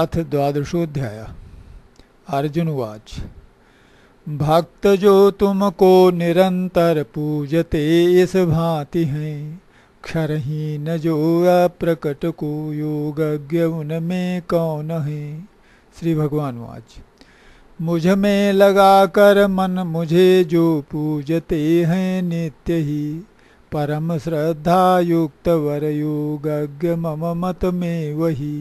अथ द्वादशोध्याय अर्जुनवाच भक्त जो तुमको निरंतर पूजते इस भांति हैं क्षरहीन जो अप्रकट को योग उनमें कौन है श्री भगवान वाच मुझ में लगा कर मन मुझे जो पूजते हैं नित्य ही परम श्रद्धा युक्त वर योग मम मत में वही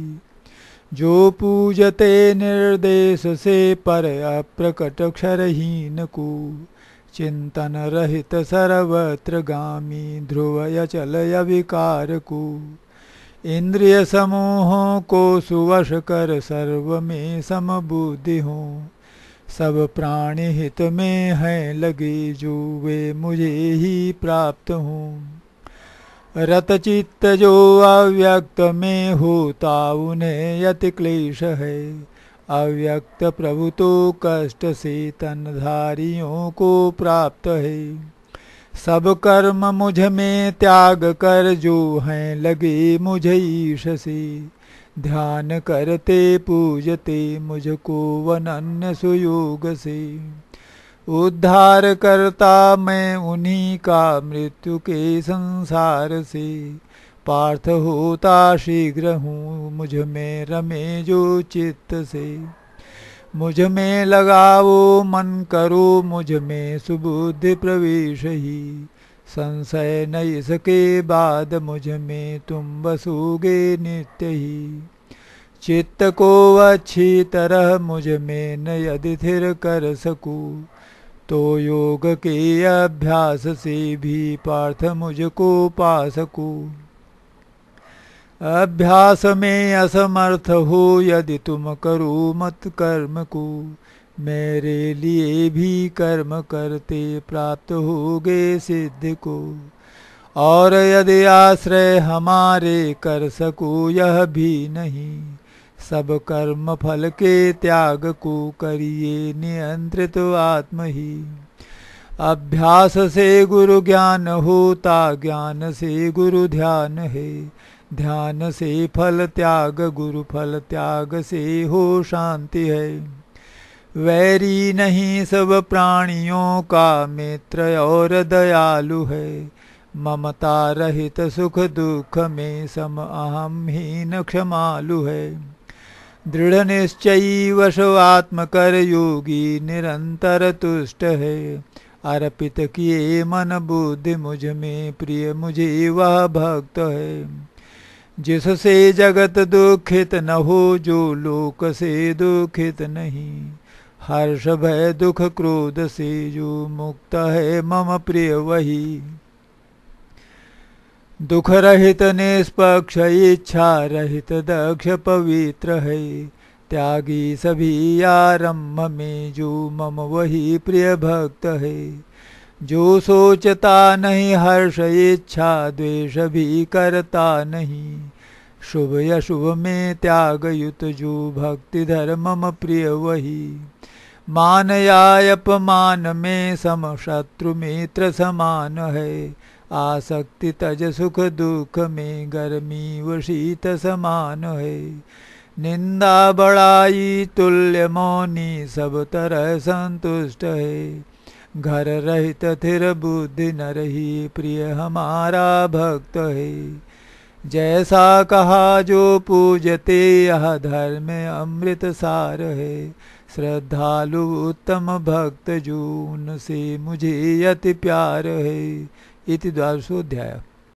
जो पूजते निर्देश से पर अप्रकट क्षरहीन को चिंतन रहित सर्वत्र गामी ध्रुव अचल अविकार को इंद्रिय समूहों को सुवश कर सर्व में समबुद्धि हूँ सब प्राणी हित में हैं लगे जो वे मुझे ही प्राप्त हूँ रतचित्त जो अव्यक्त में होता उन्हें यति क्लेश है अव्यक्त प्रभु तो कष्ट से तनधारियों को प्राप्त है सब कर्म मुझ में त्याग कर जो हैं लगे मुझे ईश से ध्यान करते पूजते मुझको वनन्य सुयोग से उद्धार करता मैं उन्हीं का मृत्यु के संसार से पार्थ होता शीघ्र हूँ मुझ में रमे जो चित्त से मुझ में लगाओ मन करो मुझ में सुबुद्धि प्रवेश ही संशय न इसके बाद मुझ में तुम बसोगे नित्य ही चित्त को अच्छी तरह मुझ में न यदि थिर कर सकूँ तो योग के अभ्यास से भी पार्थ मुझको पा सकूँ अभ्यास में असमर्थ हो यदि तुम करो मत कर्म को मेरे लिए भी कर्म करते प्राप्त होगे सिद्ध को और यदि आश्रय हमारे कर सको यह भी नहीं सब कर्म फल के त्याग को करिए नियंत्रित आत्म ही अभ्यास से गुरु ज्ञान होता ज्ञान से गुरु ध्यान है ध्यान से फल त्याग गुरु फल त्याग से हो शांति है वैरी नहीं सब प्राणियों का मित्र और दयालु है ममता रहित सुख दुख में सम अहम हीन क्षमालु है दृढ़ निश्चयी वशवात्मकर योगी निरंतर तुष्ट है अर्पित किए मन बुद्धि मुझ में प्रिय मुझे वह भक्त है जिससे जगत दुखित न हो जो लोक से दुखित नहीं हर्ष भय दुख क्रोध से जो मुक्त है मम प्रिय वही दुख रहित निष्पक्ष इच्छा रहित दक्ष पवित्र है त्यागी सभी आरम्भ में जो मम वही प्रिय भक्त है जो सोचता नहीं हर्ष इच्छा द्वेष भी करता नहीं शुभ अशुभ में त्याग युत जो भक्ति मम प्रिय वही मान या अपमान में सम शत्रु मित्र समान है आसक्ति तज सुख दुख में गर्मी व शीत समान है निंदा बड़ाई तुल्य मौनी सब तरह संतुष्ट है घर रहित थिर बुद्धि न रही प्रिय हमारा भक्त है जैसा कहा जो पूजते यह धर्म अमृत सार है श्रद्धालु उत्तम भक्त जून से मुझे यति प्यार है इति द्वादशोऽध्यायः